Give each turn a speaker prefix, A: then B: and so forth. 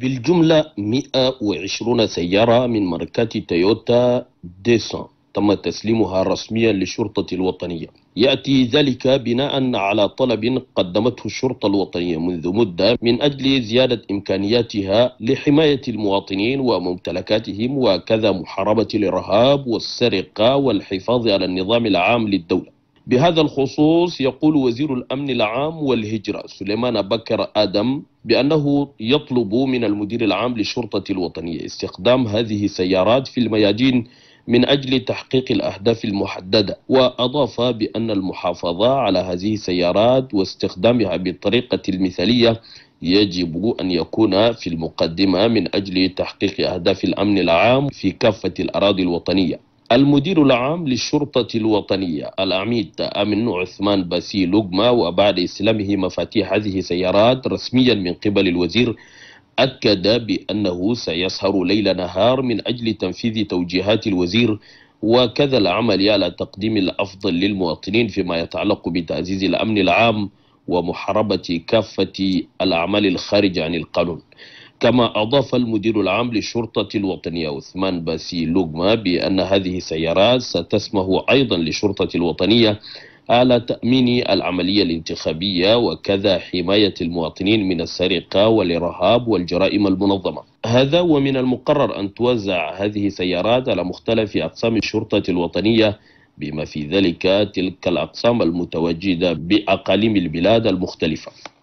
A: بالجملة 120 سيارة من ماركات تويوتا ديسون تم تسليمها رسميا للشرطة الوطنية يأتي ذلك بناء على طلب قدمته الشرطة الوطنية منذ مدة من أجل زيادة إمكانياتها لحماية المواطنين وممتلكاتهم وكذا محاربة الإرهاب والسرقة والحفاظ على النظام العام للدولة بهذا الخصوص يقول وزير الأمن العام والهجرة سليمان بكر آدم بأنه يطلب من المدير العام للشرطة الوطنية استخدام هذه السيارات في الميادين من أجل تحقيق الأهداف المحددة وأضاف بأن المحافظة على هذه السيارات واستخدامها بالطريقة المثالية يجب أن يكون في المقدمة من أجل تحقيق أهداف الأمن العام في كافة الأراضي الوطنية المدير العام للشرطة الوطنية العميد أمن عثمان باسي لقمة وبعد إسلامه مفاتيح هذه السيارات رسميا من قبل الوزير أكد بأنه سيسهر ليل نهار من أجل تنفيذ توجيهات الوزير وكذا العمل على تقديم الأفضل للمواطنين فيما يتعلق بتعزيز الأمن العام ومحاربة كافة الأعمال الخارجة عن القانون كما أضاف المدير العام للشرطة الوطنية عثمان باسي لوغما بأن هذه السيارات ستسمح أيضا للشرطة الوطنية على تأمين العملية الانتخابية وكذا حماية المواطنين من السرقة والإرهاب والجرائم المنظمة هذا ومن المقرر أن توزع هذه السيارات على مختلف أقسام الشرطة الوطنية بما في ذلك تلك الأقسام المتواجدة بأقاليم البلاد المختلفة